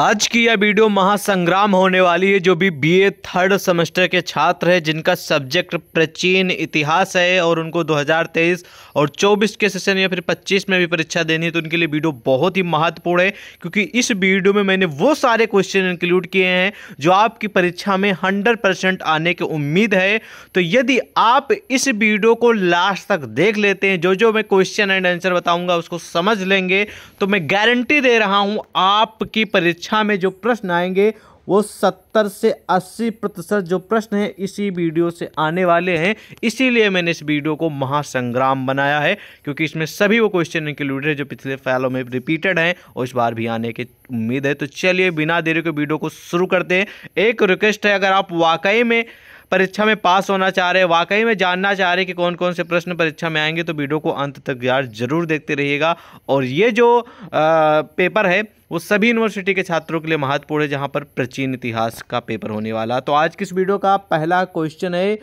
आज की यह वीडियो महासंग्राम होने वाली है जो भी बीए थर्ड सेमेस्टर के छात्र हैं जिनका सब्जेक्ट प्राचीन इतिहास है और उनको 2023 और 24 के सेशन या फिर 25 में भी परीक्षा देनी है तो उनके लिए वीडियो बहुत ही महत्वपूर्ण है क्योंकि इस वीडियो में मैंने वो सारे क्वेश्चन इंक्लूड किए हैं जो आपकी परीक्षा में हंड्रेड आने की उम्मीद है तो यदि आप इस वीडियो को लास्ट तक देख लेते हैं जो जो मैं क्वेश्चन एंड आंसर बताऊँगा उसको समझ लेंगे तो मैं गारंटी दे रहा हूँ आपकी परीक्षा परीक्षा में जो प्रश्न आएंगे वो 70 से 80 प्रतिशत जो प्रश्न है इसी वीडियो से आने वाले हैं इसीलिए मैंने इस वीडियो को महासंग्राम बनाया है क्योंकि इसमें सभी वो क्वेश्चन इंक्लूडेड है जो पिछले फैलों में रिपीटेड हैं और इस बार भी आने की उम्मीद है तो चलिए बिना देरी के वीडियो को शुरू करते हैं एक रिक्वेस्ट है अगर आप वाकई में परीक्षा में पास होना चाह रहे हैं वाकई में जानना चाह रहे कि कौन कौन से प्रश्न परीक्षा में आएंगे तो वीडियो को अंत तक यार ज़रूर देखते रहिएगा और ये जो आ, पेपर है वो सभी यूनिवर्सिटी के छात्रों के लिए महत्वपूर्ण है जहाँ पर प्राचीन इतिहास का पेपर होने वाला तो आज किस वीडियो का पहला क्वेश्चन है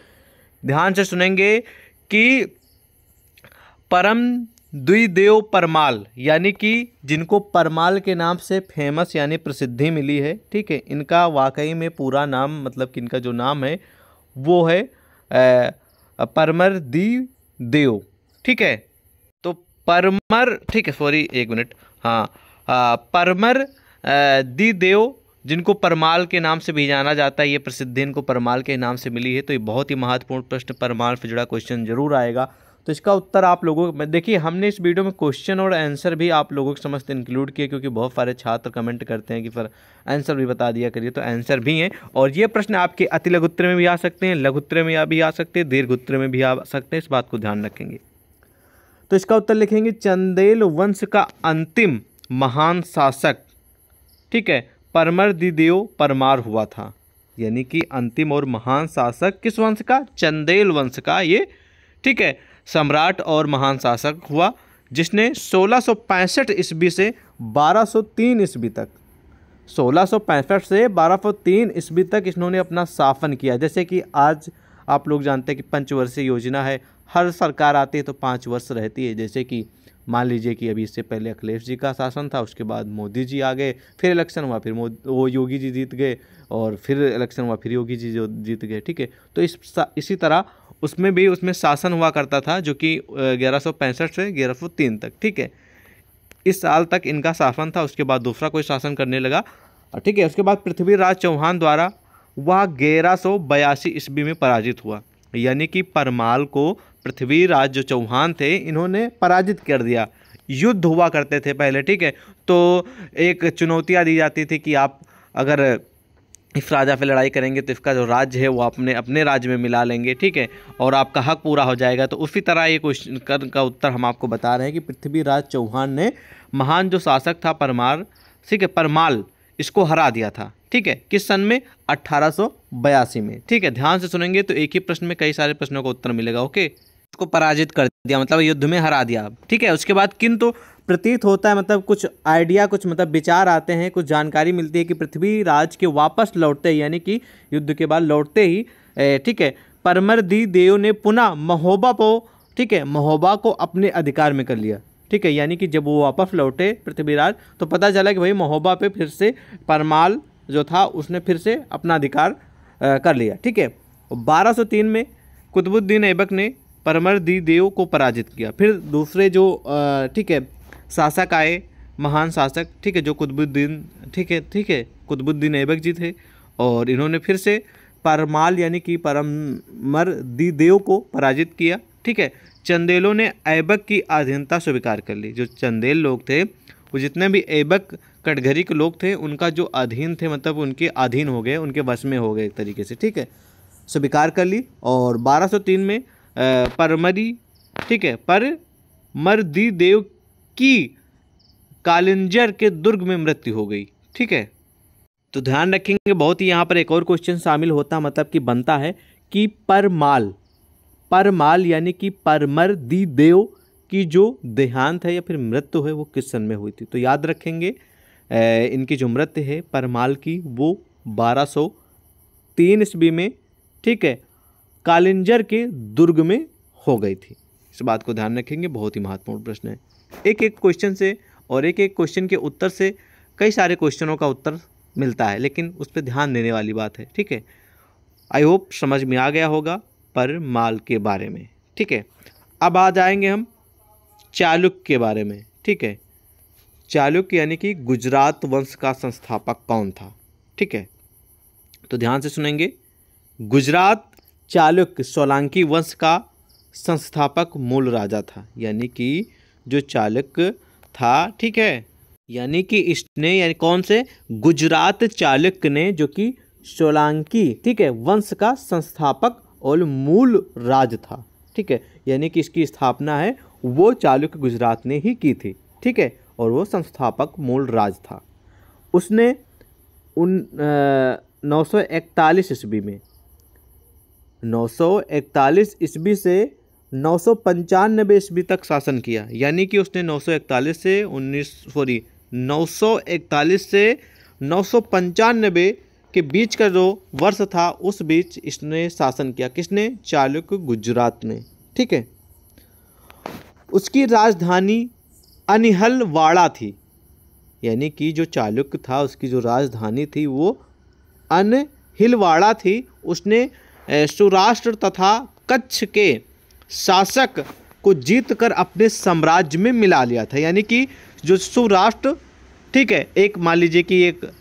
ध्यान से सुनेंगे कि परम द्विदेव परमाल यानी कि जिनको परमाल के नाम से फेमस यानी प्रसिद्धि मिली है ठीक है इनका वाकई में पूरा नाम मतलब कि इनका जो नाम है वो है परमर दी देव ठीक है तो परमर ठीक है सॉरी एक मिनट हाँ परमर दी देव जिनको परमाल के नाम से भी जाना जाता है ये प्रसिद्ध इनको परमाल के नाम से मिली है तो ये बहुत ही महत्वपूर्ण प्रश्न परमाल से जुड़ा क्वेश्चन जरूर आएगा तो इसका उत्तर आप लोगों देखिए हमने इस वीडियो में क्वेश्चन और आंसर भी आप लोगों के समस्त इंक्लूड किए क्योंकि बहुत सारे छात्र कमेंट करते हैं कि सर आंसर भी बता दिया करिए तो आंसर भी हैं और ये प्रश्न आपके अति लघुत्तर में भी आ सकते हैं लघुत्तर में भी आ सकते हैं दीर्घ उत्तर में भी आ सकते हैं इस बात को ध्यान रखेंगे तो इसका उत्तर लिखेंगे चंदेल वंश का अंतिम महान शासक ठीक है परमर दिदेव परमार हुआ था यानी कि अंतिम और महान शासक किस वंश का चंदेल वंश का ये ठीक है सम्राट और महान शासक हुआ जिसने 1665 ईस्वी से 1203 ईस्वी तक 1665 से 1203 ईस्वी तक इन्होंने अपना शासन किया जैसे कि आज आप लोग जानते हैं कि पंचवर्षीय योजना है हर सरकार आती है तो पाँच वर्ष रहती है जैसे कि मान लीजिए कि अभी इससे पहले अखिलेश जी का शासन था उसके बाद मोदी जी आ गए फिर इलेक्शन हुआ फिर वो योगी जी जीत गए और फिर इलेक्शन हुआ फिर योगी जी जो जीत गए ठीक है तो इस इसी तरह उसमें भी उसमें शासन हुआ करता था जो कि ग्यारह से ग्यारह तक ठीक है इस साल तक इनका शासन था उसके बाद दूसरा कोई शासन करने लगा ठीक है उसके बाद पृथ्वीराज चौहान द्वारा वह ग्यारह सौ बयासी ईस्वी में पराजित हुआ यानी कि परमाल को पृथ्वीराज जो चौहान थे इन्होंने पराजित कर दिया युद्ध हुआ करते थे पहले ठीक है तो एक चुनौतियाँ दी जाती थी कि आप अगर राजा पे लड़ाई करेंगे तो इसका जो राज्य है वो अपने अपने राज्य में मिला लेंगे ठीक है और आपका हक पूरा हो जाएगा तो उसी तरह ये क्वेश्चन का उत्तर हम आपको बता रहे हैं कि पृथ्वीराज चौहान ने महान जो शासक था परमार ठीक है परमाल इसको हरा दिया था ठीक है किस सन में अट्ठारह में ठीक है ध्यान से सुनेंगे तो एक ही प्रश्न में कई सारे प्रश्नों का उत्तर मिलेगा ओके उसको पराजित कर दिया मतलब युद्ध में हरा दिया ठीक है उसके बाद किंतु तो प्रतीत होता है मतलब कुछ आइडिया कुछ मतलब विचार आते हैं कुछ जानकारी मिलती है कि पृथ्वी राज के वापस लौटते ही यानी कि युद्ध के बाद लौटते ही ठीक है परमरदी देव ने पुनः महोबा को ठीक है महोबा को अपने अधिकार में कर लिया ठीक है यानी कि जब वो वापस लौटे पृथ्वीराज तो पता चला कि भाई महोबा पे फिर से परमाल जो था उसने फिर से अपना अधिकार कर लिया ठीक है 1203 में कुतुबुद्दीन ऐबक ने परमरदी देव को पराजित किया फिर दूसरे जो ठीक है शासक आए महान शासक ठीक है जो कुतुबुद्दीन ठीक है ठीक है कुतुबुद्दीन ऐबक जी थे और इन्होंने फिर से परमाल यानी कि परमर दिदेव को पराजित किया ठीक है चंदेलों ने ऐबक की अधीनता स्वीकार कर ली जो चंदेल लोग थे वो जितने भी ऐबक कटघरी के लोग थे उनका जो अधीन थे मतलब उनके अधीन हो गए उनके वश में हो गए एक तरीके से ठीक है स्वीकार कर ली और 1203 में परमरी ठीक है पर मर्दी देव कि कालिंजर के दुर्ग में मृत्यु हो गई ठीक है तो ध्यान रखेंगे बहुत ही यहाँ पर एक और क्वेश्चन शामिल होता मतलब कि बनता है कि परमाल परमाल यानी कि परमर दी देव की जो देहांत है या फिर मृत्यु है वो किस सन में हुई थी तो याद रखेंगे इनकी जो मृत्यु है परमाल की वो 1203 सौ तीन ईस्वी में ठीक है कालिंजर के दुर्ग में हो गई थी इस बात को ध्यान रखेंगे बहुत ही महत्वपूर्ण प्रश्न है एक एक क्वेश्चन से और एक एक क्वेश्चन के उत्तर से कई सारे क्वेश्चनों का उत्तर मिलता है लेकिन उस पर ध्यान देने वाली बात है ठीक है आई होप समझ में आ गया होगा पर माल के बारे में ठीक है अब आ जाएंगे हम चालुक्य के बारे में ठीक है चालुक्य यानी कि गुजरात वंश का संस्थापक कौन था ठीक है तो ध्यान से सुनेंगे गुजरात चालुक्य सोलांकी वंश का संस्थापक मूल राजा था यानी कि जो चालक था ठीक है यानी कि इसने यानी कौन से गुजरात चालक ने जो कि सोलांकी ठीक है वंश का संस्थापक और मूल राज था ठीक है यानी कि इसकी स्थापना है वो चालुक्य गुजरात ने ही की थी ठीक है और वो संस्थापक मूल राज था उसने उन नौ सौ इकतालीस ईस्वी में नौ सौ इकतालीस ईस्वी से नौ सौ पंचानबे ईस्वी तक शासन किया यानी कि उसने नौ सौ इकतालीस से उन्नीस सॉरी नौ सौ इकतालीस से नौ सौ पंचानबे के बीच का जो वर्ष था उस बीच इसने शासन किया किसने चालुक्य गुजरात में ठीक है उसकी राजधानी अनिहलवाड़ा थी यानी कि जो चालुक्य था उसकी जो राजधानी थी वो अनहिलवाड़ा थी उसने सौराष्ट्र तथा कच्छ के शासक को जीत कर अपने साम्राज्य में मिला लिया था यानी कि जो सुराष्ट्र ठीक है एक मान लीजिए कि एक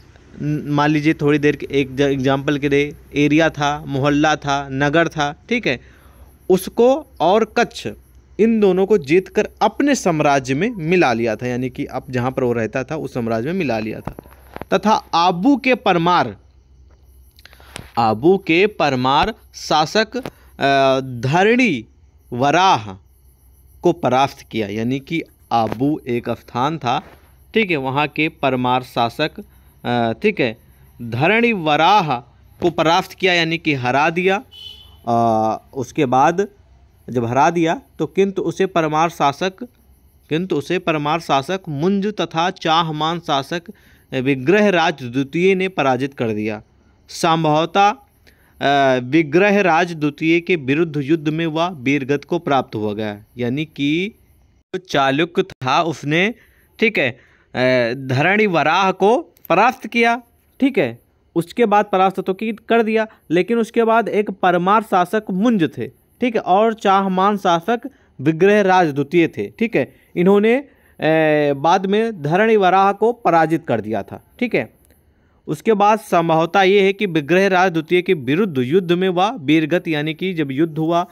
मान लीजिए थोड़ी देर के एक एग्जाम्पल के लिए एरिया था मोहल्ला था नगर था ठीक है उसको और कच्छ इन दोनों को जीत कर अपने साम्राज्य में मिला लिया था यानी कि अब जहाँ पर वो रहता था उस साम्राज्य में मिला लिया था तथा आबू के परमार आबू के परमार शासक धरणी वराह को परास्त किया यानी कि आबू एक स्थान था ठीक है वहाँ के परमार शासक ठीक है धरणी वराह को परास्त किया यानी कि हरा दिया आ, उसके बाद जब हरा दिया तो किंतु उसे परमार शासक किंतु उसे परमार शासक मुंज तथा चाहमान शासक विग्रहराज द्वितीय ने पराजित कर दिया संभवता विग्रह राज द्वितीय के विरुद्ध युद्ध में वह वीरगत को प्राप्त हो गया यानी कि जो चालुक्य था उसने ठीक है धरणी वराह को परास्त किया ठीक है उसके बाद परास्त तो की कर दिया लेकिन उसके बाद एक परमार शासक मुंज थे ठीक है और चाहमान शासक विग्रह राज द्वितीय थे ठीक है इन्होंने बाद में धरणी वराह को पराजित कर दिया था ठीक है उसके बाद संभवता ये है कि विग्रह राज द्वितीय के विरुद्ध युद्ध में वह वीरगत यानी कि जब युद्ध हुआ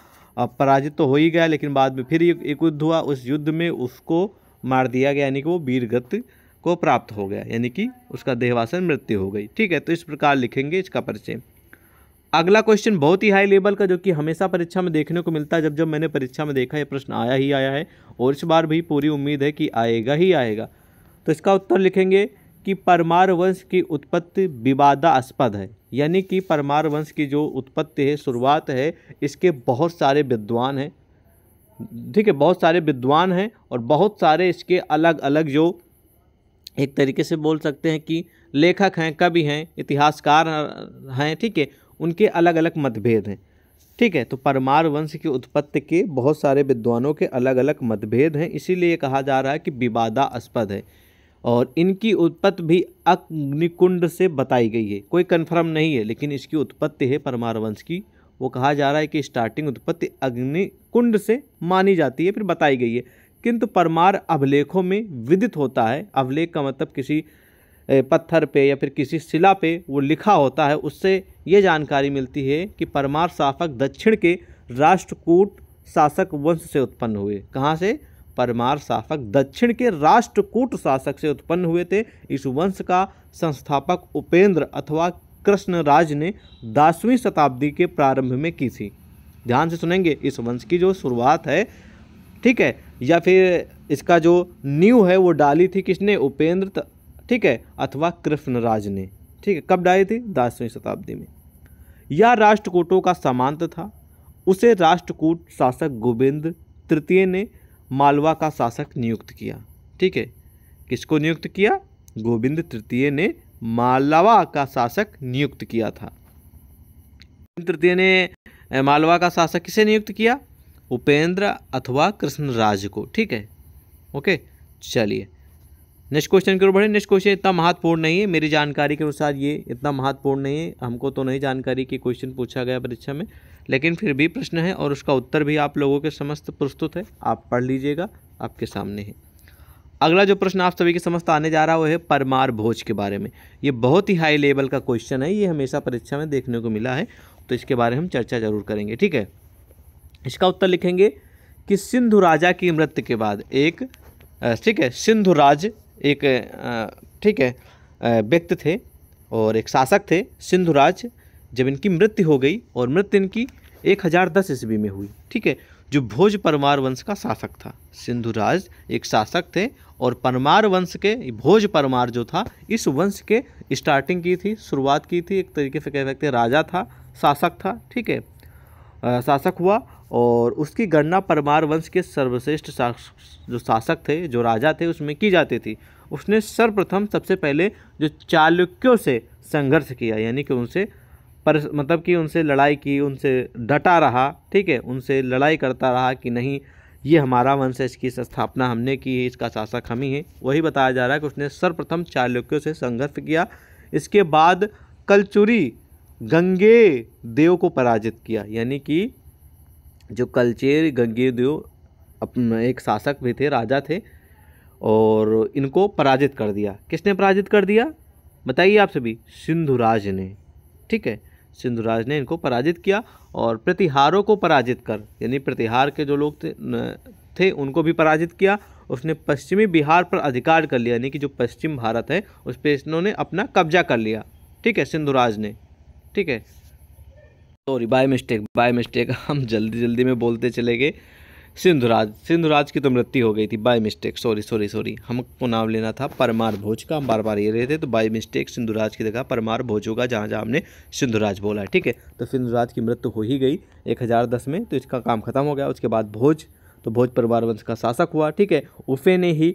पराजित तो हो ही गया लेकिन बाद में फिर एक युद्ध हुआ उस युद्ध में उसको मार दिया गया यानी कि वो वीरगत को प्राप्त हो गया यानी कि उसका देहवासन मृत्यु हो गई ठीक है तो इस प्रकार लिखेंगे इसका परिचय अगला क्वेश्चन बहुत ही हाई लेवल का जो कि हमेशा परीक्षा में देखने को मिलता है जब जब मैंने परीक्षा में देखा ये प्रश्न आया ही आया है और इस बार भी पूरी उम्मीद है कि आएगा ही आएगा तो इसका उत्तर लिखेंगे कि परमार वंश की उत्पत्ति विवादास्पद है यानी कि परमार वंश की जो उत्पत्ति है शुरुआत है इसके बहुत सारे विद्वान हैं ठीक है बहुत सारे विद्वान हैं और बहुत सारे इसके अलग अलग जो एक तरीके से बोल सकते हैं कि लेखक हैं कवि हैं इतिहासकार हैं ठीक है उनके अलग अलग मतभेद हैं ठीक है तो परमार वंश की उत्पत्ति के बहुत सारे विद्वानों के अलग अलग मतभेद हैं इसीलिए कहा जा रहा है कि विवादास्पद है और इनकी उत्पत्ति भी अग्निकुंड से बताई गई है कोई कन्फर्म नहीं है लेकिन इसकी उत्पत्ति है परमार वंश की वो कहा जा रहा है कि स्टार्टिंग उत्पत्ति अग्निकुंड से मानी जाती है फिर बताई गई है किंतु परमार अभिलेखों में विदित होता है अभिलेख का मतलब किसी पत्थर पे या फिर किसी शिला पे वो लिखा होता है उससे ये जानकारी मिलती है कि परमार शासक दक्षिण के राष्ट्रकूट शासक वंश से उत्पन्न हुए कहाँ से परमार शासक दक्षिण के राष्ट्रकूट शासक से उत्पन्न हुए थे इस वंश का संस्थापक उपेंद्र अथवा कृष्णराज ने दसवीं शताब्दी के प्रारंभ में की थी ध्यान से सुनेंगे इस वंश की जो शुरुआत है ठीक है या फिर इसका जो न्यू है वो डाली थी किसने उपेंद्र ठीक है अथवा कृष्णराज ने ठीक है कब डाली थी दसवीं शताब्दी में यह राष्ट्रकूटों का समांत था उसे राष्ट्रकूट शासक गोविंद तृतीय ने मालवा का शासक नियुक्त किया ठीक है किसको नियुक्त किया गोविंद तृतीय ने मालवा का शासक नियुक्त किया था गोविंद तृतीय ने मालवा का शासक किसे नियुक्त किया उपेंद्र अथवा कृष्णराज को ठीक है ओके चलिए नेक्स्ट क्वेश्चन की ओर बढ़े नेक्स्ट क्वेश्चन इतना महत्वपूर्ण नहीं है मेरी जानकारी के अनुसार ये इतना महत्वपूर्ण नहीं है हमको तो नहीं जानकारी कि क्वेश्चन पूछा गया परीक्षा में लेकिन फिर भी प्रश्न है और उसका उत्तर भी आप लोगों के समस्त प्रस्तुत है आप पढ़ लीजिएगा आपके सामने है अगला जो प्रश्न आप सभी के समस्त आने जा रहा है वो है परमार भोज के बारे में ये बहुत ही हाई लेवल का क्वेश्चन है ये हमेशा परीक्षा में देखने को मिला है तो इसके बारे में हम चर्चा जरूर करेंगे ठीक है इसका उत्तर लिखेंगे कि सिंधु राजा की मृत्यु के बाद एक ठीक है सिंधु राज एक ठीक है व्यक्ति थे और एक शासक थे सिंधु राज जब इनकी मृत्यु हो गई और मृत्यु इनकी एक हज़ार दस ईस्वी में हुई ठीक है जो भोज परमार वंश का शासक था सिंधुराज एक शासक थे और परमार वंश के भोज परमार जो था इस वंश के स्टार्टिंग की थी शुरुआत की थी एक तरीके से कह सकते हैं राजा था शासक था ठीक है शासक हुआ और उसकी गणना परमार वंश के सर्वश्रेष्ठ जो शासक थे जो राजा थे उसमें की जाती थी उसने सर्वप्रथम सबसे पहले जो चालुक्यों से संघर्ष किया यानी कि उनसे पर मतलब कि उनसे लड़ाई की उनसे डटा रहा ठीक है उनसे लड़ाई करता रहा कि नहीं ये हमारा वंश है इसकी स्थापना हमने की है इसका शासक हम ही है वही बताया जा रहा है कि उसने सर्वप्रथम चालुक्यों से संघर्ष किया इसके बाद कलचुरी गंगे देव को पराजित किया यानी कि जो कलचेर गंगे देव अपने एक शासक भी थे राजा थे और इनको पराजित कर दिया किसने पराजित कर दिया बताइए आप सभी सिंधुराज ने ठीक है सिंधुराज ने इनको पराजित किया और प्रतिहारों को पराजित कर यानी प्रतिहार के जो लोग थे, थे उनको भी पराजित किया उसने पश्चिमी बिहार पर अधिकार कर लिया यानी कि जो पश्चिम भारत है उस पर इन्होंने अपना कब्जा कर लिया ठीक है सिंधुराज ने ठीक है sorry by mistake by mistake हम जल्दी जल्दी में बोलते चले गए सिंधुराज सिंधुराज की तो मृत्यु हो गई थी by mistake sorry sorry sorry हमको नाम लेना था परमार भोज का हम बार बार ये रहे थे तो बाय मिस्टेक सिंधुराज की जगह परमार भोज होगा जहाँ जहाँ हमने सिंधुराज बोला है ठीक है तो सिंधुराज की मृत्यु हो ही गई एक हज़ार दस में तो इसका काम खत्म हो गया उसके बाद भोज तो भोज परिवार वंश का शासक हुआ ठीक है उफे ने ही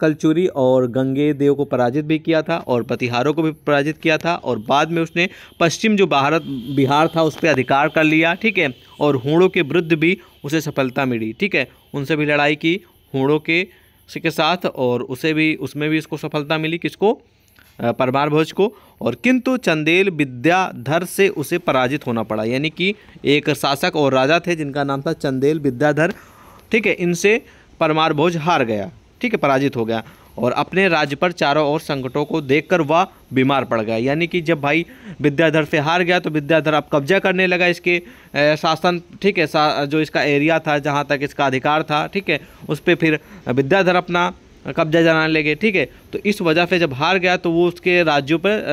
कलचुरी और गंगे देव को पराजित भी किया था और प्रतिहारों को भी पराजित किया था और बाद में उसने पश्चिम जो भारत बिहार था उस पर अधिकार कर लिया ठीक है और हुड़ों के विरुद्ध भी उसे सफलता मिली ठीक है उनसे भी लड़ाई की हुड़ों के के साथ और उसे भी उसमें भी इसको सफलता मिली किसको परमार भोज को और किंतु चंदेल विद्याधर से उसे पराजित होना पड़ा यानी कि एक शासक और राजा थे जिनका नाम था चंदेल विद्याधर ठीक है इनसे परमार भोज हार गया ठीक है पराजित हो गया और अपने राज्य पर चारों ओर संकटों को देखकर वह बीमार पड़ गया यानी कि जब भाई विद्याधर से हार गया तो विद्याधर अब कब्जा करने लगा इसके शासन ठीक है सा, जो इसका एरिया था जहाँ तक इसका अधिकार था ठीक है उस पर फिर विद्याधर अपना कब्जा जलाने लगे ठीक है तो इस वजह से जब हार गया तो वो उसके राज्यों पर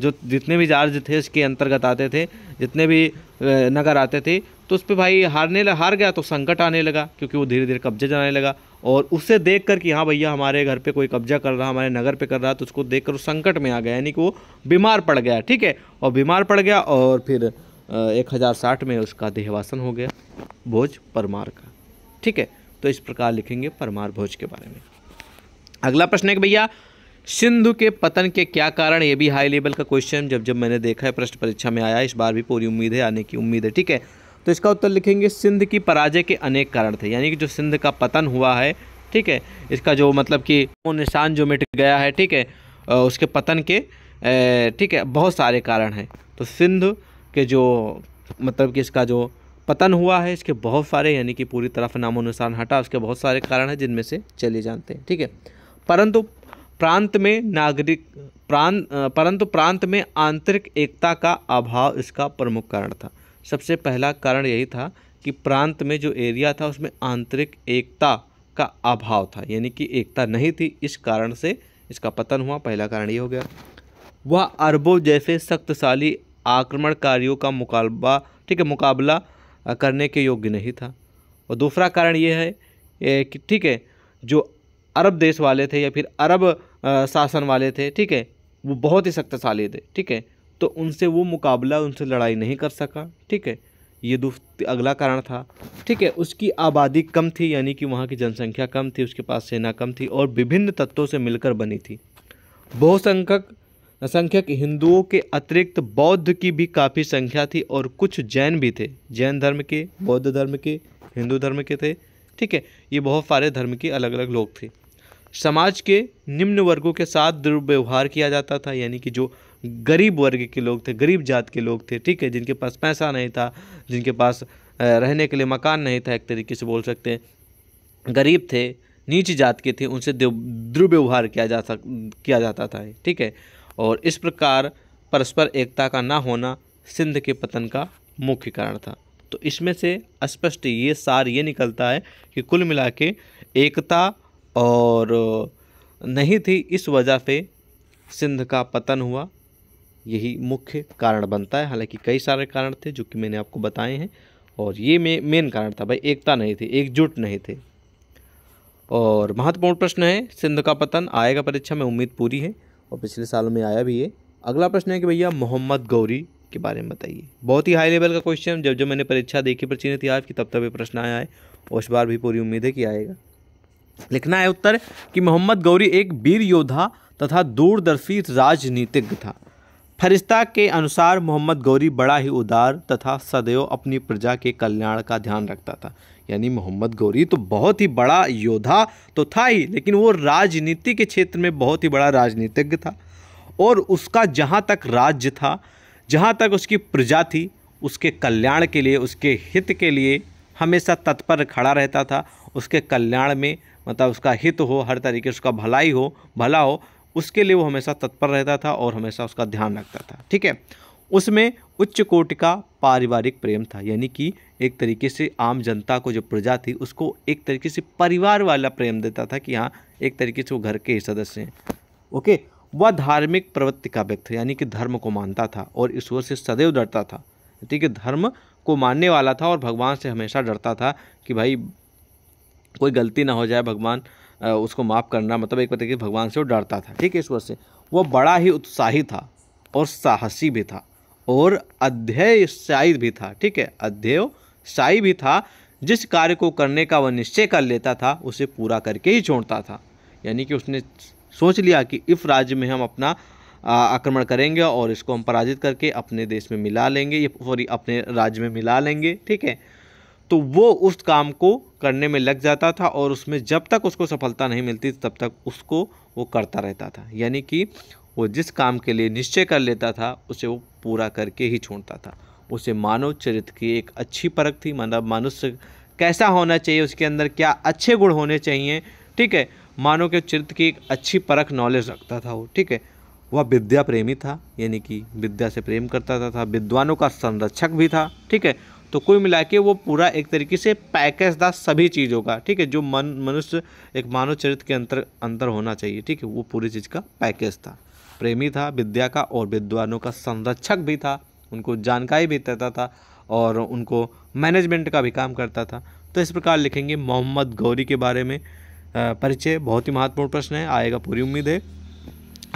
जो जितने भी राज्य थे इसके अंतर्गत आते थे जितने भी नगर आते थे तो उस पर भाई हारने लगा हार गया तो संकट आने लगा क्योंकि वो धीरे धीरे कब्जा जाने लगा और उसे देख कर कि हाँ भैया हमारे घर पे कोई कब्जा कर रहा हमारे नगर पे कर रहा तो उसको देख कर उस संकट में आ गया यानी कि वो बीमार पड़ गया ठीक है और बीमार पड़ गया और फिर एक हज़ार साठ में उसका देहवासन हो गया भोज परमार का ठीक है तो इस प्रकार लिखेंगे परमार भोज के बारे में अगला प्रश्न है कि भैया सिंधु के पतन के क्या कारण ये भी हाई लेवल का क्वेश्चन जब जब मैंने देखा है प्रश्न परीक्षा में आया इस बार भी पूरी उम्मीद है आने की उम्मीद है ठीक है तो इसका उत्तर लिखेंगे सिंध की पराजय के अनेक कारण थे यानी कि जो सिंध का पतन हुआ है ठीक है इसका जो मतलब कि वो निशान जो मिट गया है ठीक है उसके पतन के ठीक है बहुत सारे कारण हैं तो सिंध के जो मतलब कि इसका जो पतन हुआ है इसके बहुत सारे यानी कि पूरी तरफ नामों निशान हटा उसके बहुत सारे कारण हैं जिनमें से चले जानते हैं ठीक है परंतु प्रांत में नागरिक प्रांत परंतु प्रांत में आंतरिक एकता का अभाव इसका प्रमुख कारण था सबसे पहला कारण यही था कि प्रांत में जो एरिया था उसमें आंतरिक एकता का अभाव था यानी कि एकता नहीं थी इस कारण से इसका पतन हुआ पहला कारण ये हो गया वह अरबों जैसे शक्तिशाली आक्रमणकारियों का मुकाबला ठीक है मुकाबला करने के योग्य नहीं था और दूसरा कारण ये है कि ठीक है जो अरब देश वाले थे या फिर अरब शासन वाले थे ठीक है वो बहुत ही शक्तिशाली थे ठीक है तो उनसे वो मुकाबला उनसे लड़ाई नहीं कर सका ठीक है ये अगला कारण था ठीक है उसकी आबादी कम थी यानी कि वहाँ की जनसंख्या कम थी उसके पास सेना कम थी और विभिन्न तत्वों से मिलकर बनी थी बहुसंख्यक असंख्यक हिंदुओं के अतिरिक्त बौद्ध की भी काफ़ी संख्या थी और कुछ जैन भी थे जैन धर्म के बौद्ध धर्म के हिंदू धर्म के थे ठीक है ये बहुत सारे धर्म के अलग अलग लोग थे समाज के निम्न वर्गों के साथ दुर्व्यवहार किया जाता था यानी कि जो गरीब वर्ग के लोग थे गरीब जात के लोग थे ठीक है जिनके पास पैसा नहीं था जिनके पास रहने के लिए मकान नहीं था एक तरीके से बोल सकते गरीब थे नीच जात के थे उनसे दुर्व्यवहार किया जा सक किया जाता था ठीक है और इस प्रकार परस्पर एकता का ना होना सिंध के पतन का मुख्य कारण था तो इसमें से स्पष्ट ये सार ये निकलता है कि कुल मिला के एकता और नहीं थी इस वजह से सिंध का पतन हुआ यही मुख्य कारण बनता है हालांकि कई सारे कारण थे जो कि मैंने आपको बताए हैं और ये मे मेन कारण था भाई एकता नहीं थी एकजुट नहीं थे और महत्वपूर्ण प्रश्न है सिंध का पतन आएगा परीक्षा में उम्मीद पूरी है और पिछले सालों में आया भी है अगला प्रश्न है कि भैया मोहम्मद गौरी के बारे में बताइए बहुत ही हाई लेवल का क्वेश्चन जब जब मैंने परीक्षा देखी प्राचीन इतिहास की तब तब ये प्रश्न आया है और इस बार भी पूरी उम्मीद है कि आएगा लिखना है उत्तर कि मोहम्मद गौरी एक वीर योद्धा तथा दूरदर्शी राजनीतिज्ञ था फरिश्ता के अनुसार मोहम्मद गौरी बड़ा ही उदार तथा सदैव अपनी प्रजा के कल्याण का ध्यान रखता था यानी मोहम्मद गौरी तो बहुत ही बड़ा योद्धा तो था ही लेकिन वो राजनीति के क्षेत्र में बहुत ही बड़ा राजनीतिज्ञ था और उसका जहाँ तक राज्य था जहाँ तक उसकी प्रजा थी उसके कल्याण के लिए उसके हित के लिए हमेशा तत्पर खड़ा रहता था उसके कल्याण में मतलब उसका हित हो हर तरीके उसका भलाई हो भला हो उसके लिए वो हमेशा तत्पर रहता था और हमेशा उसका ध्यान रखता था ठीक है उसमें उच्च कोटि का पारिवारिक प्रेम था यानी कि एक तरीके से आम जनता को जो प्रजा थी उसको एक तरीके से परिवार वाला प्रेम देता था कि हाँ एक तरीके से वो घर के सदस्य हैं ओके वह धार्मिक प्रवृत्ति का व्यक्त यानी कि धर्म को मानता था और ईश्वर से सदैव डरता था ठीक है धर्म को मानने वाला था और भगवान से हमेशा डरता था कि भाई कोई गलती ना हो जाए भगवान उसको माफ़ करना मतलब एक तरीके भगवान से वो डरता था ठीक है ईश्वर से वो बड़ा ही उत्साही था और साहसी भी था और अध्ययशायी भी था ठीक है अध्ययशायी भी था जिस कार्य को करने का वह निश्चय कर लेता था उसे पूरा करके ही छोड़ता था यानी कि उसने सोच लिया कि इफ़ राज्य में हम अपना आक्रमण करेंगे और इसको हम पराजित करके अपने देश में मिला लेंगे सॉरी अपने राज्य में मिला लेंगे ठीक है तो वो उस काम को करने में लग जाता था और उसमें जब तक उसको सफलता नहीं मिलती तब तक उसको वो करता रहता था यानी कि वो जिस काम के लिए निश्चय कर लेता था उसे वो पूरा करके ही छोड़ता था उसे मानव चरित्र की एक अच्छी परख थी मतलब मनुष्य कैसा होना चाहिए उसके अंदर क्या अच्छे गुण होने चाहिए ठीक है मानव के चरित्र की एक अच्छी परख नॉलेज रखता था वो ठीक है वह विद्या प्रेमी था यानी कि विद्या से प्रेम करता था, था विद्वानों का संरक्षक भी था ठीक है तो कुल मिला के वो पूरा एक तरीके से पैकेज था सभी चीज़ों का ठीक है जो मन मनुष्य एक मानव चरित्र के अंतर अंतर होना चाहिए ठीक है वो पूरी चीज़ का पैकेज था प्रेमी था विद्या का और विद्वानों का संरक्षक भी था उनको जानकारी भी देता था और उनको मैनेजमेंट का भी काम करता था तो इस प्रकार लिखेंगे मोहम्मद गौरी के बारे में परिचय बहुत ही महत्वपूर्ण प्रश्न है आएगा पूरी उम्मीद है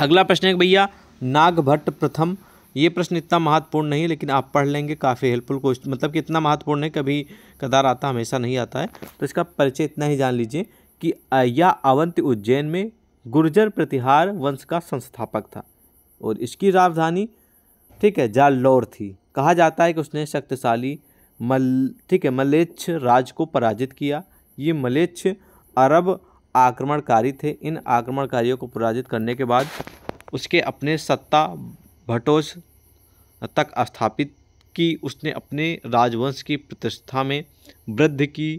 अगला प्रश्न है भैया नागभट्ट प्रथम ये प्रश्न इतना महत्वपूर्ण नहीं है लेकिन आप पढ़ लेंगे काफ़ी हेल्पफुल क्वेश्चन मतलब कि इतना महत्वपूर्ण है कभी कदार आता हमेशा नहीं आता है तो इसका परिचय इतना ही जान लीजिए कि यह अवंत उज्जैन में गुर्जर प्रतिहार वंश का संस्थापक था और इसकी राजधानी ठीक है जालौर थी कहा जाता है कि उसने शक्तिशाली मल ठीक है मलेच्छ राज को पराजित किया ये मलेच्छ अरब आक्रमणकारी थे इन आक्रमणकारियों को पराजित करने के बाद उसके अपने सत्ता भटोस तक स्थापित की उसने अपने राजवंश की प्रतिष्ठा में वृद्धि की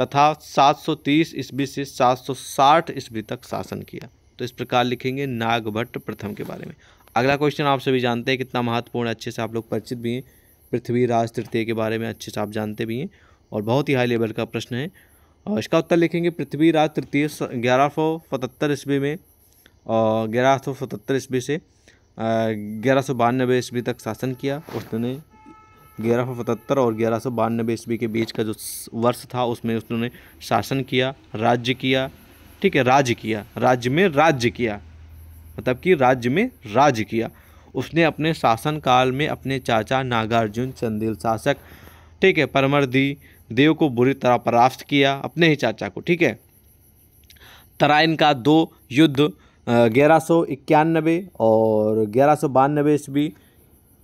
तथा 730 ईस्वी से 760 ईस्वी तक शासन किया तो इस प्रकार लिखेंगे नागभट्ट प्रथम के बारे में अगला क्वेश्चन आप सभी जानते हैं कितना महत्वपूर्ण अच्छे से आप लोग परिचित भी हैं पृथ्वीराज तृतीय के बारे में अच्छे से आप जानते भी हैं और बहुत ही हाई लेवल का प्रश्न है और इसका उत्तर लिखेंगे पृथ्वीराज तृतीय ग्यारह सौ सतहत्तर ईस्वी में और ग्यारह सौ सतहत्तर ईस्वी से ग्यारह सौ बानबे ईस्वी तक शासन किया उसने ग्यारह सौ सतहत्तर और ग्यारह सौ बानबे ईस्वी के बीच का जो वर्ष था उसमें उसने शासन किया राज्य किया ठीक है राज्य किया राज्य में राज्य किया मतलब कि राज्य में राज्य किया उसने अपने शासन काल में अपने चाचा नागार्जुन चंदेल शासक ठीक है परमर्दी देव को बुरी तरह परास्त किया अपने ही चाचा को ठीक है तराइन का दो युद्ध ग्यारह सौ इक्यानबे और ग्यारह सौ बानबे ईस्वी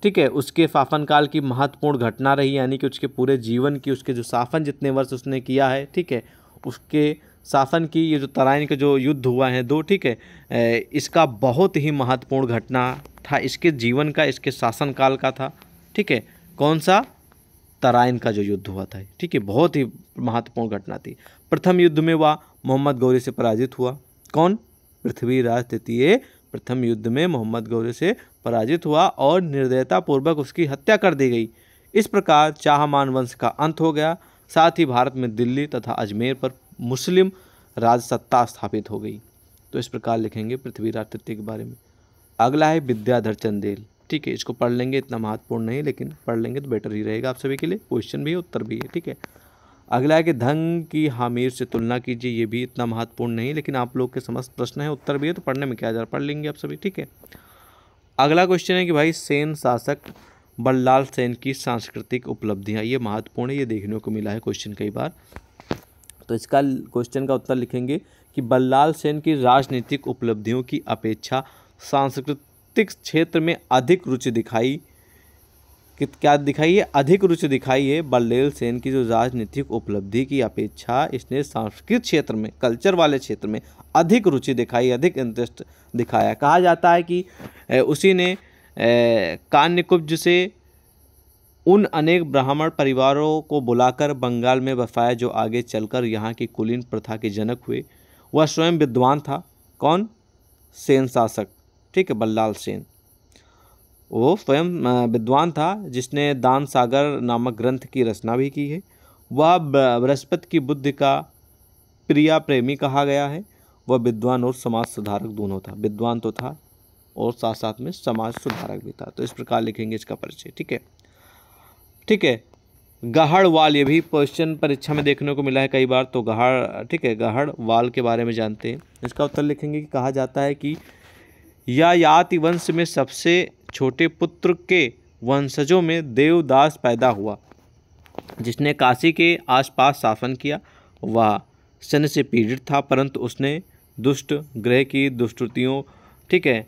ठीक है उसके फाफन काल की महत्वपूर्ण घटना रही यानी कि उसके पूरे जीवन की उसके जो शासन जितने वर्ष उसने किया है ठीक है उसके शासन की ये जो तराइन का जो युद्ध हुआ है दो ठीक है इसका बहुत ही महत्वपूर्ण घटना था इसके जीवन का इसके शासन काल का था ठीक है कौन सा तराइन का जो युद्ध हुआ था ठीक है बहुत ही महत्वपूर्ण घटना थी प्रथम युद्ध में वह मोहम्मद गौरी से पराजित हुआ कौन पृथ्वीराज तृतीय प्रथम युद्ध में मोहम्मद गौरी से पराजित हुआ और निर्दयतापूर्वक उसकी हत्या कर दी गई इस प्रकार चाहमान वंश का अंत हो गया साथ ही भारत में दिल्ली तथा अजमेर पर मुस्लिम राजसत्ता स्थापित हो गई तो इस प्रकार लिखेंगे पृथ्वीराज तृतीय के बारे में अगला है विद्याधर चंदेल ठीक है इसको पढ़ लेंगे इतना महत्वपूर्ण नहीं लेकिन पढ़ लेंगे तो बेटर ही रहेगा आप सभी के लिए क्वेश्चन भी उत्तर भी है ठीक है अगला है कि धन की हामीर से तुलना कीजिए ये भी इतना महत्वपूर्ण नहीं लेकिन आप लोग के समस्त प्रश्न है उत्तर भी है तो पढ़ने में क्या ज़रा पढ़ लेंगे आप सभी ठीक है अगला क्वेश्चन है कि भाई सेन शासक बल्लाल सेन की सांस्कृतिक उपलब्धियाँ ये महत्वपूर्ण है ये देखने को मिला है क्वेश्चन कई बार तो इसका क्वेश्चन का उत्तर लिखेंगे कि बल्लाल सेन की राजनीतिक उपलब्धियों की अपेक्षा सांस्कृतिक क्षेत्र में अधिक रुचि दिखाई कि क्या दिखाइए अधिक रुचि दिखाइए बल्लेल सेन की जो राजनीतिक उपलब्धि की अपेक्षा इसने सांस्कृतिक क्षेत्र में कल्चर वाले क्षेत्र में अधिक रुचि दिखाई अधिक इंटरेस्ट दिखाया कहा जाता है कि उसी ने कान्यकुब्ज से उन अनेक ब्राह्मण परिवारों को बुलाकर बंगाल में बसाया जो आगे चलकर यहाँ की कुलीन प्रथा के जनक हुए वह स्वयं विद्वान था कौन सेन शासक ठीक है बल्लाल सेन वो स्वयं विद्वान था जिसने दान सागर नामक ग्रंथ की रचना भी की है वह बृहस्पति की बुद्धि का प्रिया प्रेमी कहा गया है वह विद्वान और समाज सुधारक दोनों था विद्वान तो था और साथ साथ में समाज सुधारक भी था तो इस प्रकार लिखेंगे इसका परिचय ठीक है ठीक है गहड़ वाल ये भी क्वेश्चन परीक्षा में देखने को मिला है कई बार तो गहड़ ठीक है गहड़ वाल के बारे में जानते हैं इसका उत्तर लिखेंगे कि कहा जाता है कि या याति वंश में सबसे छोटे पुत्र के वंशजों में देवदास पैदा हुआ जिसने काशी के आसपास शासन किया वह सन से पीड़ित था परंतु उसने दुष्ट ग्रह की दुष्टुतियों ठीक है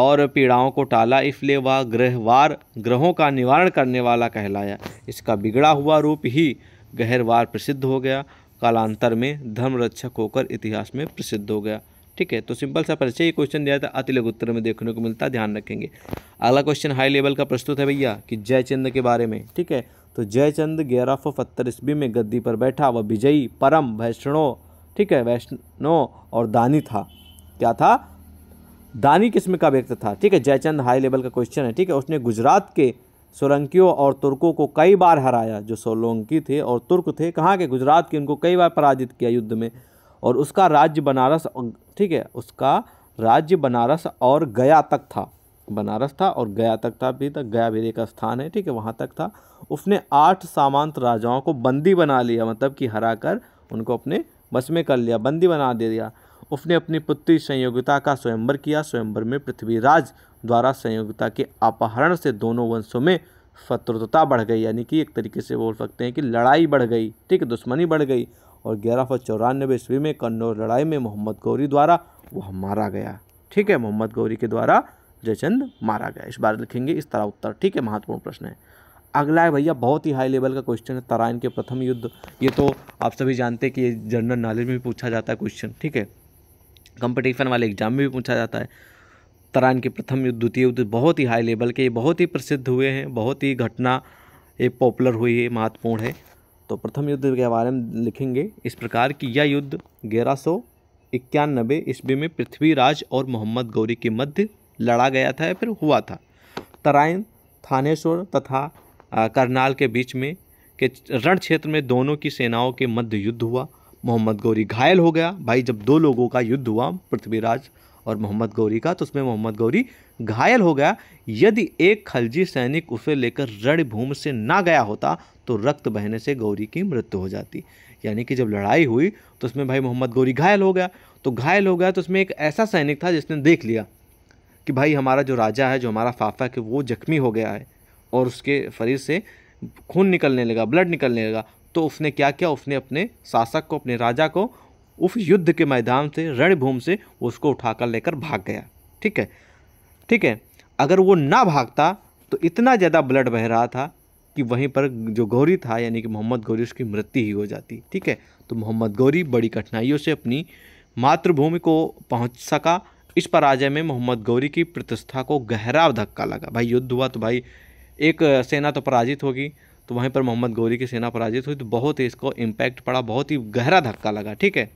और पीड़ाओं को टाला इसलिए वह ग्रहवार ग्रहों का निवारण करने वाला कहलाया इसका बिगड़ा हुआ रूप ही गहरवार प्रसिद्ध हो गया कालांतर में धर्मरक्षक होकर इतिहास में प्रसिद्ध हो गया ठीक है तो सिंपल सा परिचय ये क्वेश्चन दिया था अति लघु उत्तर में देखने को मिलता है ध्यान रखेंगे अगला क्वेश्चन हाई लेवल का प्रस्तुत है भैया कि जयचंद के बारे में ठीक है तो जयचंद ग्यारह सौ सत्तर ईस्वी में गद्दी पर बैठा वह विजयी परम वैष्णव ठीक है वैष्णो और दानी था क्या था दानी किस्म का व्यक्ति था ठीक है जयचंद हाई लेवल का क्वेश्चन है ठीक है उसने गुजरात के सोलंकियों और तुर्कों को कई बार हराया जो सोलंकी थे और तुर्क थे कहाँ के गुजरात के उनको कई बार पराजित किया युद्ध में और उसका राज्य बनारस ठीक है उसका राज्य बनारस और गया तक था बनारस था और गया तक था भी तक तो गया भी एक स्थान है ठीक है वहाँ तक था उसने आठ सामंत राजाओं को बंदी बना लिया मतलब कि हरा कर उनको अपने बस में कर लिया बंदी बना दे दिया उसने अपनी पुत्री संयोगिता का स्वयंवर किया स्वयंवर में पृथ्वीराज द्वारा संयोगिता के अपहरण से दोनों वंशों में शत्रुता बढ़ गई यानी कि एक तरीके से बोल सकते हैं कि लड़ाई बढ़ गई ठीक है दुश्मनी बढ़ गई और ग्यारह सौ चौरानबे ईस्वी में कन्नौर लड़ाई में मोहम्मद गौरी द्वारा वह मारा गया ठीक है मोहम्मद गौरी के द्वारा जयचंद मारा गया इस बार लिखेंगे इस तरह उत्तर ठीक है महत्वपूर्ण प्रश्न है अगला है भैया बहुत ही हाई लेवल का क्वेश्चन है तराइन के प्रथम युद्ध ये तो आप सभी जानते हैं कि ये जनरल नॉलेज में भी पूछा जाता है क्वेश्चन ठीक है कंपटीशन वाले एग्जाम में भी पूछा जाता है तराइन के प्रथम युद्ध द्वितीय युद्ध बहुत ही हाई लेवल के ये बहुत ही प्रसिद्ध हुए हैं बहुत ही घटना ये पॉपुलर हुई है महत्वपूर्ण है तो प्रथम युद्ध के बारे में लिखेंगे इस प्रकार कि यह युद्ध ग्यारह सौ इक्यानबे ईस्वी में पृथ्वीराज और मोहम्मद गौरी के मध्य लड़ा गया था या फिर हुआ था तराइन थानेश्वर तथा करनाल के बीच में के रण क्षेत्र में दोनों की सेनाओं के मध्य युद्ध हुआ मोहम्मद गौरी घायल हो गया भाई जब दो लोगों का युद्ध हुआ पृथ्वीराज और मोहम्मद गौरी का तो उसमें मोहम्मद गौरी घायल हो गया यदि एक खलजी सैनिक उसे लेकर रणभूमि से ना गया होता तो रक्त बहने से गौरी की मृत्यु हो जाती यानी कि जब लड़ाई हुई तो उसमें भाई मोहम्मद गौरी घायल हो गया तो घायल हो गया तो उसमें एक ऐसा सैनिक था जिसने देख लिया कि भाई हमारा जो राजा है जो हमारा फाफा है वो जख्मी हो गया है और उसके शरीर से खून निकलने लगा ब्लड निकलने लगा तो उसने क्या किया उसने अपने शासक को अपने राजा को उस युद्ध के मैदान से रणभूमि से उसको उठाकर लेकर भाग गया ठीक है ठीक है अगर वो ना भागता तो इतना ज़्यादा ब्लड बह रहा था कि वहीं पर जो गौरी था यानी कि मोहम्मद गौरी उसकी मृत्यु ही हो जाती ठीक है तो मोहम्मद गौरी बड़ी कठिनाइयों से अपनी मातृभूमि को पहुंच सका इस पराजय में मोहम्मद गौरी की प्रतिष्ठा को गहरा धक्का लगा भाई युद्ध हुआ तो भाई एक सेना तो पराजित होगी तो वहीं पर मोहम्मद गौरी की सेना पराजित हुई तो बहुत ही इसको इम्पैक्ट पड़ा बहुत ही गहरा धक्का लगा ठीक है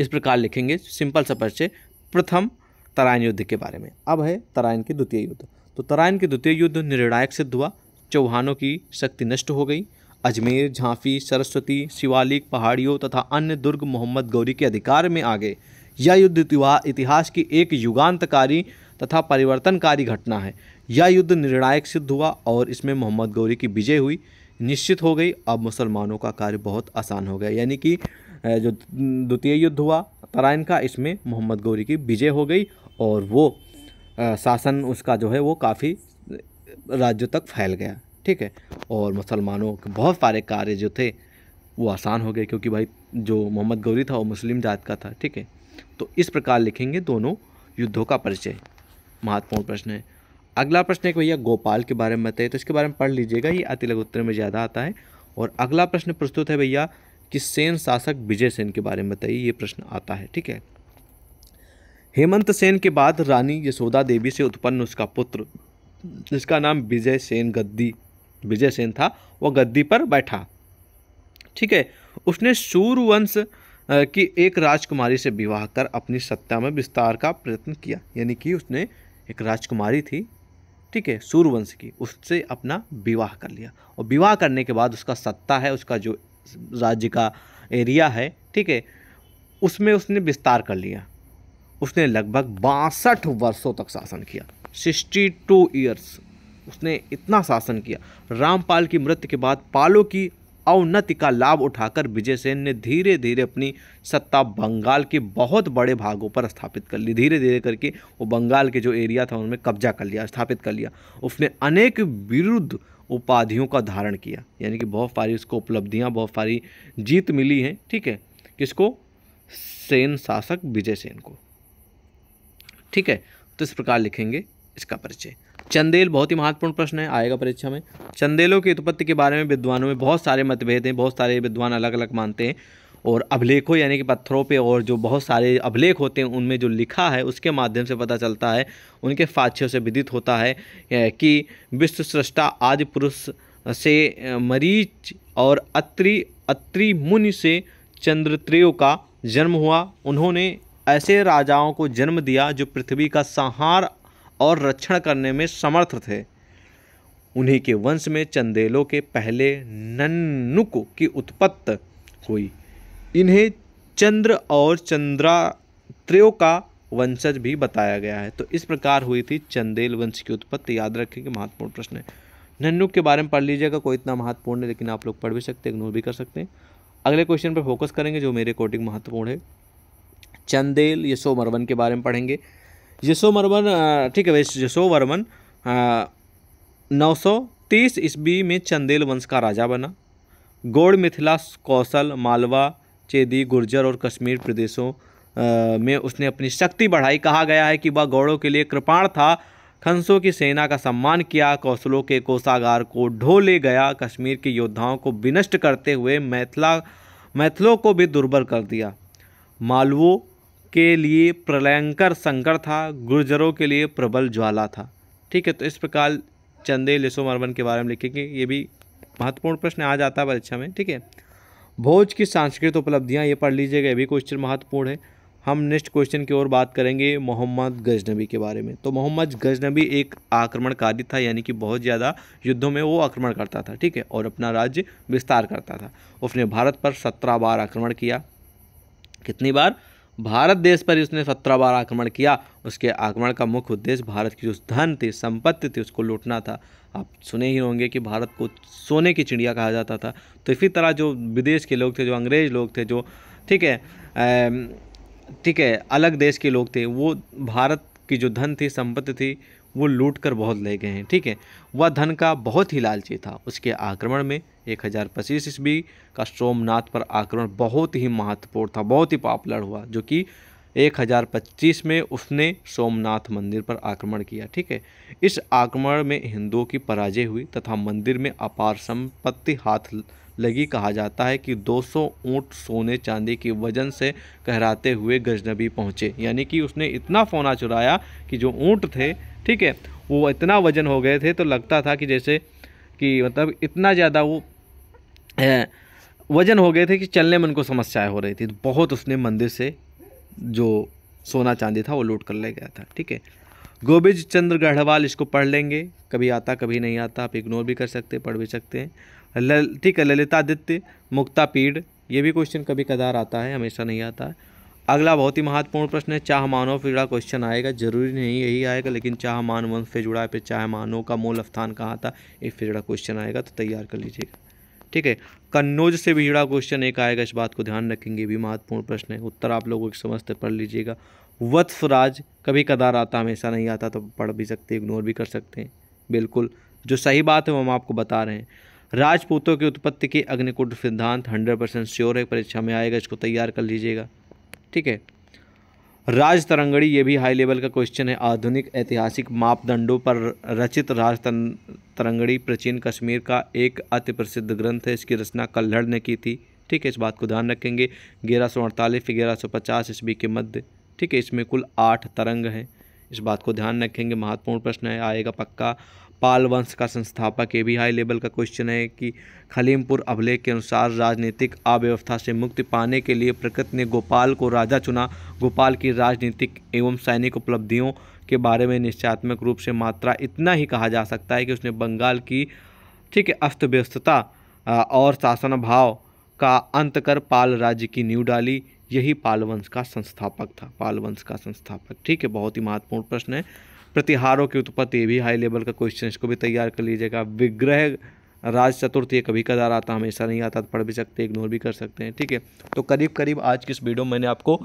इस प्रकार लिखेंगे सिंपल सा परिचय प्रथम तराइन युद्ध के बारे में अब है तराइन के द्वितीय युद्ध तो तराइन के द्वितीय युद्ध निर्णायक सिद्ध हुआ चौहानों की शक्ति नष्ट हो गई अजमेर झांसी सरस्वती शिवालिक पहाड़ियों तथा अन्य दुर्ग मोहम्मद गौरी के अधिकार में आ गए यह युद्ध इतिहास की एक युगांतकारी तथा परिवर्तनकारी घटना है यह युद्ध निर्णायक सिद्ध हुआ और इसमें मोहम्मद गौरी की विजय हुई निश्चित हो गई अब मुसलमानों का कार्य बहुत आसान हो गया यानी कि जो द्वितीय युद्ध हुआ तराइन का इसमें मोहम्मद गौरी की विजय हो गई और वो शासन उसका जो है वो काफ़ी राज्यों तक फैल गया ठीक है और मुसलमानों के बहुत सारे कार्य जो थे वो आसान हो गए क्योंकि भाई जो मोहम्मद गौरी था वो मुस्लिम जात का था ठीक है तो इस प्रकार लिखेंगे दोनों युद्धों का परिचय महत्वपूर्ण प्रश्न है अगला प्रश्न एक भैया गोपाल के बारे में बताइए तो इसके बारे में पढ़ लीजिएगा ये अति उत्तर में ज़्यादा आता है और अगला प्रश्न प्रस्तुत है भैया कि सेन शासक विजय सेन के बारे में बताइए ये प्रश्न आता है ठीक है हेमंत सेन के बाद रानी यशोदा देवी से उत्पन्न उसका पुत्र जिसका नाम विजय सेन गद्दी विजय सेन था वह गद्दी पर बैठा ठीक है उसने सूर्यवंश की एक राजकुमारी से विवाह कर अपनी सत्ता में विस्तार का प्रयत्न किया यानी कि उसने एक राजकुमारी थी ठीक है सूर्यवंश की उससे अपना विवाह कर लिया और विवाह करने के बाद उसका सत्ता है उसका जो राज्य का एरिया है ठीक है उसमें उसने विस्तार कर लिया उसने लगभग बासठ वर्षों तक शासन किया सिक्सटी टू ईयर्स उसने इतना शासन किया रामपाल की मृत्यु के बाद पालों की अवनति का लाभ उठाकर विजय सेन ने धीरे धीरे अपनी सत्ता बंगाल के बहुत बड़े भागों पर स्थापित कर ली धीरे धीरे करके वो बंगाल के जो एरिया था उनमें कब्जा कर लिया स्थापित कर लिया उसने अनेक विरुद्ध उपाधियों का धारण किया यानी कि बहुत सारी उसको उपलब्धियाँ बहुत सारी जीत मिली हैं ठीक है किसको सेन शासक विजय सेन को ठीक है तो इस प्रकार लिखेंगे इसका परिचय चंदेल बहुत ही महत्वपूर्ण प्रश्न है आएगा परीक्षा में चंदेलों की उत्पत्ति के बारे में विद्वानों में बहुत सारे मतभेद हैं बहुत सारे विद्वान अलग अलग मानते हैं और अभिलेखों यानी कि पत्थरों पे और जो बहुत सारे अभिलेख होते हैं उनमें जो लिखा है उसके माध्यम से पता चलता है उनके फाच्यों से विदित होता है कि विश्व सृष्टा आदि पुरुष से मरीच और अत्रि अत्रि मुनि से चंद्रत्रेयों का जन्म हुआ उन्होंने ऐसे राजाओं को जन्म दिया जो पृथ्वी का संहार और रक्षण करने में समर्थ थे उन्हीं के वंश में चंदेलों के पहले नन्नुक की उत्पत्ति हुई इन्हें चंद्र और चंद्रा त्रयो का वंशज भी बताया गया है तो इस प्रकार हुई थी चंदेल वंश की उत्पत्ति याद रखें कि महत्वपूर्ण प्रश्न है नन्नुक के बारे में पढ़ लीजिएगा कोई इतना महत्वपूर्ण है लेकिन आप लोग पढ़ भी सकते हैं इग्नोर भी कर सकते हैं अगले क्वेश्चन पर फोकस करेंगे जो मेरे अकॉर्डिंग महत्वपूर्ण है चंदेल यशो मरवन के बारे में पढ़ेंगे यशो मरवन ठीक है यशो वर्मन नौ सौ तीस ईस्वी में चंदेल वंश का राजा बना गौड़ मिथिला कौशल मालवा चेदी गुर्जर और कश्मीर प्रदेशों में उसने अपनी शक्ति बढ़ाई कहा गया है कि वह गौड़ों के लिए कृपाण था खंसों की सेना का सम्मान किया कौशलों के कोषागार को ढो ले गया कश्मीर के योद्धाओं को विनष्ट करते हुए मैथिला मैथिलों को भी दुर्बल कर दिया मालवों के लिए प्रलयंकर संकर था गुर्जरों के लिए प्रबल ज्वाला था ठीक है तो इस प्रकार चंदे लेसो मरमन के बारे में लिखेंगे ये भी महत्वपूर्ण प्रश्न आ जाता है परीक्षा में ठीक है भोज की सांस्कृतिक उपलब्धियाँ ये पढ़ लीजिएगा ये भी क्वेश्चन महत्वपूर्ण है हम नेक्स्ट क्वेश्चन की ओर बात करेंगे मोहम्मद गजनबी के बारे में तो मोहम्मद गजनबी एक आक्रमणकारी था यानी कि बहुत ज़्यादा युद्धों में वो आक्रमण करता था ठीक है और अपना राज्य विस्तार करता था उसने भारत पर सत्रह बार आक्रमण किया कितनी बार भारत देश पर उसने सत्रह बार आक्रमण किया उसके आक्रमण का मुख्य उद्देश्य भारत की जो धन थी संपत्ति थी उसको लूटना था आप सुने ही होंगे कि भारत को सोने की चिड़िया कहा जाता था तो इसी तरह जो विदेश के लोग थे जो अंग्रेज लोग थे जो ठीक है ठीक है अलग देश के लोग थे वो भारत की जो धन थी संपत्ति थी वो लूट कर बहुत ले गए हैं ठीक है वह धन का बहुत ही लालची था उसके आक्रमण में एक हज़ार पच्चीस ईस्वी का सोमनाथ पर आक्रमण बहुत ही महत्वपूर्ण था बहुत ही पॉपुलर हुआ जो कि एक हज़ार पच्चीस में उसने सोमनाथ मंदिर पर आक्रमण किया ठीक है इस आक्रमण में हिंदुओं की पराजय हुई तथा मंदिर में अपार संपत्ति हाथ लगी कहा जाता है कि 200 ऊँट सोने चांदी के वजन से कहराते हुए गजनबी पहुंचे यानी कि उसने इतना सोना चुराया कि जो ऊँट थे ठीक है वो इतना वजन हो गए थे तो लगता था कि जैसे कि मतलब इतना ज़्यादा वो वजन हो गए थे कि चलने में उनको समस्याएँ हो रही थी तो बहुत उसने मंदिर से जो सोना चांदी था वो लूट कर ले गया था ठीक है गोबिज चंद्र गढ़वाल इसको पढ़ लेंगे कभी आता कभी नहीं आता आप इग्नोर भी कर सकते पढ़ भी सकते हैं ठीक है ललितादित्य मुक्तापीढ़ ये भी क्वेश्चन कभी कदार आता है हमेशा नहीं आता है अगला बहुत ही महत्वपूर्ण प्रश्न है चाह मानव से जुड़ा क्वेश्चन आएगा जरूरी नहीं यही आएगा लेकिन चाह मान वंश से जुड़ा है फिर चाह मानव का मूल स्थान कहाँ था इस फिर जुड़ा क्वेश्चन आएगा तो तैयार कर लीजिएगा ठीक है कन्नौज से भी जुड़ा क्वेश्चन एक आएगा इस बात को ध्यान रखेंगे भी महत्वपूर्ण प्रश्न है उत्तर आप लोगों के समझते पढ़ लीजिएगा वत्सराज कभी कदार आता हमेशा नहीं आता तो पढ़ भी सकते इग्नोर भी कर सकते हैं बिल्कुल जो सही बात है वो हम आपको बता रहे हैं राजपूतों की उत्पत्ति के अग्निकुट सिद्धांत हंड्रेड परसेंट श्योर है परीक्षा में आएगा इसको तैयार कर लीजिएगा ठीक है राज तरंगड़ी ये भी हाई लेवल का क्वेश्चन है आधुनिक ऐतिहासिक मापदंडों पर रचित राज तरंगड़ी प्राचीन कश्मीर का एक अति प्रसिद्ध ग्रंथ है इसकी रचना कल्हड़ ने की थी ठीक है इस बात को ध्यान रखेंगे ग्यारह सौ अड़तालीस ग्यारह सौ पचास ईस्वी के मध्य ठीक है इसमें कुल आठ तरंग हैं इस बात को ध्यान रखेंगे महत्वपूर्ण प्रश्न है आएगा पक्का पाल वंश का संस्थापक ये भी हाई लेवल का क्वेश्चन है कि खलीमपुर अभिलेख के अनुसार राजनीतिक अव्यवस्था से मुक्ति पाने के लिए प्रकृति ने गोपाल को राजा चुना गोपाल की राजनीतिक एवं सैनिक उपलब्धियों के बारे में निश्चयात्मक रूप से मात्रा इतना ही कहा जा सकता है कि उसने बंगाल की ठीक है अस्त व्यस्तता और शासन भाव का अंत कर पाल राज्य की नींव डाली यही पालवंश का संस्थापक था पालवंश का संस्थापक ठीक है बहुत ही महत्वपूर्ण प्रश्न है प्रतिहारों की उत्पत्ति भी हाई लेवल का क्वेश्चन इसको भी तैयार कर लीजिएगा विग्रह राज चतुर्थी कभी कदार आता हमेशा नहीं आता पढ़ भी सकते इग्नोर भी कर सकते हैं ठीक है तो करीब करीब आज की इस वीडियो में मैंने आपको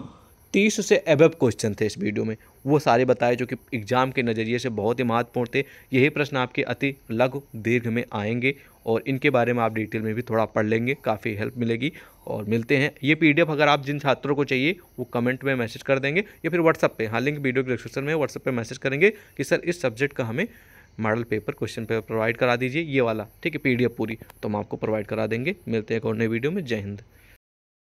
तीस से एबव क्वेश्चन थे इस वीडियो में वो सारे बताए जो कि एग्ज़ाम के नज़रिए से बहुत ही महत्वपूर्ण थे यही प्रश्न आपके अति लघु दीर्घ में आएंगे और इनके बारे में आप डिटेल में भी थोड़ा पढ़ लेंगे काफ़ी हेल्प मिलेगी और मिलते हैं ये पीडीएफ अगर आप जिन छात्रों को चाहिए वो कमेंट में मैसेज कर देंगे या फिर व्हाट्सअप पे हाँ लिंक वीडियो के डिस्क्रिप्शन में व्हाट्सअप पे मैसेज करेंगे कि सर इस सब्जेक्ट का हमें model paper question paper provide करा दीजिए ये वाला ठीक है पीडीएफ पूरी तो हम आपको प्रोवाइड करा देंगे मिलते हैं एक और नई वीडियो में जय हिंद